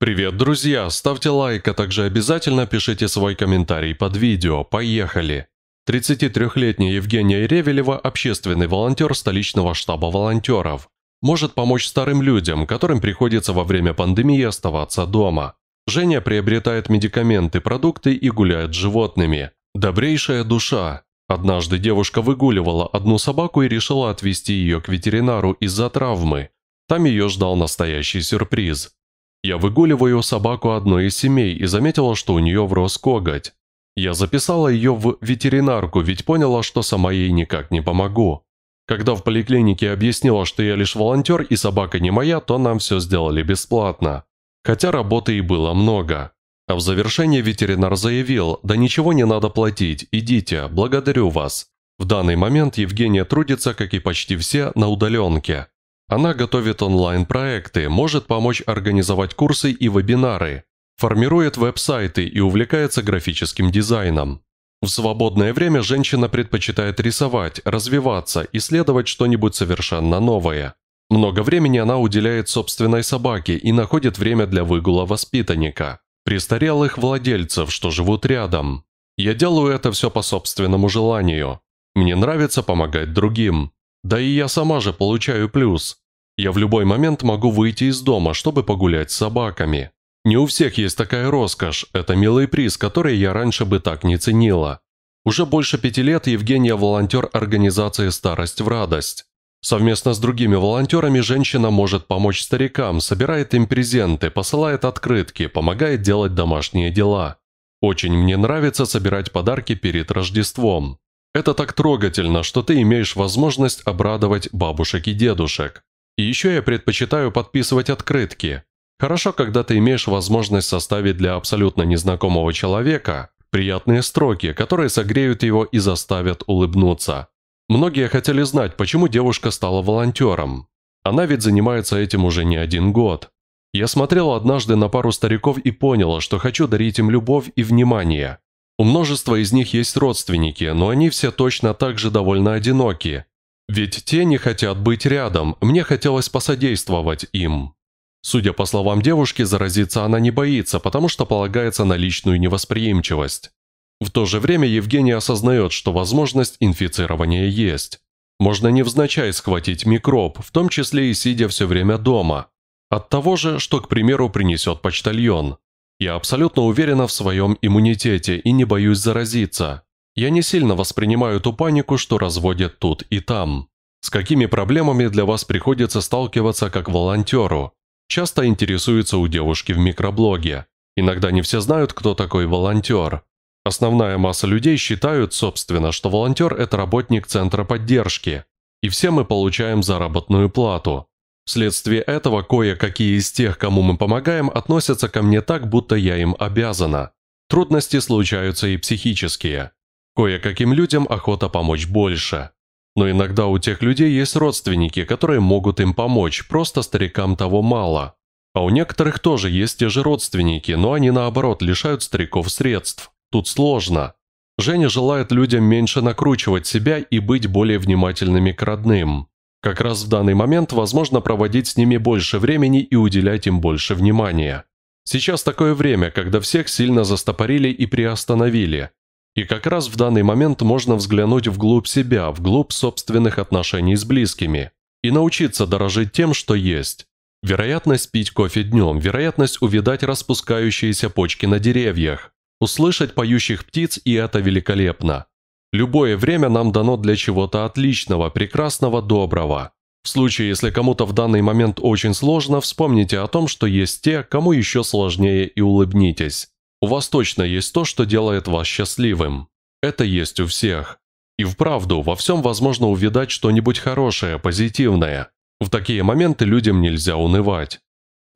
Привет, друзья! Ставьте лайк, а также обязательно пишите свой комментарий под видео. Поехали! 33-летняя Евгения Ревелева – общественный волонтер столичного штаба волонтеров. Может помочь старым людям, которым приходится во время пандемии оставаться дома. Женя приобретает медикаменты, продукты и гуляет с животными. Добрейшая душа. Однажды девушка выгуливала одну собаку и решила отвезти ее к ветеринару из-за травмы. Там ее ждал настоящий сюрприз. Я выгуливаю собаку одной из семей и заметила, что у нее врос коготь. Я записала ее в ветеринарку, ведь поняла, что сама ей никак не помогу. Когда в поликлинике объяснила, что я лишь волонтер и собака не моя, то нам все сделали бесплатно. Хотя работы и было много. А в завершение ветеринар заявил, да ничего не надо платить, идите, благодарю вас. В данный момент Евгения трудится, как и почти все, на удаленке. Она готовит онлайн-проекты, может помочь организовать курсы и вебинары, формирует веб-сайты и увлекается графическим дизайном. В свободное время женщина предпочитает рисовать, развиваться, исследовать что-нибудь совершенно новое. Много времени она уделяет собственной собаке и находит время для выгула воспитанника, престарелых владельцев, что живут рядом. Я делаю это все по собственному желанию. Мне нравится помогать другим. Да и я сама же получаю плюс. Я в любой момент могу выйти из дома, чтобы погулять с собаками. Не у всех есть такая роскошь, это милый приз, который я раньше бы так не ценила. Уже больше пяти лет Евгения волонтер организации «Старость в радость». Совместно с другими волонтерами женщина может помочь старикам, собирает им презенты, посылает открытки, помогает делать домашние дела. Очень мне нравится собирать подарки перед Рождеством. Это так трогательно, что ты имеешь возможность обрадовать бабушек и дедушек. И еще я предпочитаю подписывать открытки. Хорошо, когда ты имеешь возможность составить для абсолютно незнакомого человека приятные строки, которые согреют его и заставят улыбнуться. Многие хотели знать, почему девушка стала волонтером. Она ведь занимается этим уже не один год. Я смотрела однажды на пару стариков и поняла, что хочу дарить им любовь и внимание. У множества из них есть родственники, но они все точно так же довольно одиноки. Ведь те не хотят быть рядом, мне хотелось посодействовать им. Судя по словам девушки, заразиться она не боится, потому что полагается на личную невосприимчивость. В то же время Евгений осознает, что возможность инфицирования есть. Можно невзначай схватить микроб, в том числе и сидя все время дома. От того же, что, к примеру, принесет почтальон. Я абсолютно уверена в своем иммунитете и не боюсь заразиться. Я не сильно воспринимаю ту панику, что разводят тут и там. С какими проблемами для вас приходится сталкиваться как волонтеру? Часто интересуется у девушки в микроблоге. Иногда не все знают, кто такой волонтер. Основная масса людей считают, собственно, что волонтер – это работник центра поддержки. И все мы получаем заработную плату. Вследствие этого кое-какие из тех, кому мы помогаем, относятся ко мне так, будто я им обязана. Трудности случаются и психические. Кое-каким людям охота помочь больше. Но иногда у тех людей есть родственники, которые могут им помочь, просто старикам того мало. А у некоторых тоже есть те же родственники, но они наоборот лишают стариков средств. Тут сложно. Женя желает людям меньше накручивать себя и быть более внимательными к родным. Как раз в данный момент возможно проводить с ними больше времени и уделять им больше внимания. Сейчас такое время, когда всех сильно застопорили и приостановили. И как раз в данный момент можно взглянуть вглубь себя, вглубь собственных отношений с близкими и научиться дорожить тем, что есть. Вероятность пить кофе днем, вероятность увидать распускающиеся почки на деревьях, услышать поющих птиц, и это великолепно. Любое время нам дано для чего-то отличного, прекрасного, доброго. В случае, если кому-то в данный момент очень сложно, вспомните о том, что есть те, кому еще сложнее и улыбнитесь. У вас точно есть то, что делает вас счастливым. Это есть у всех. И вправду, во всем возможно увидать что-нибудь хорошее, позитивное. В такие моменты людям нельзя унывать.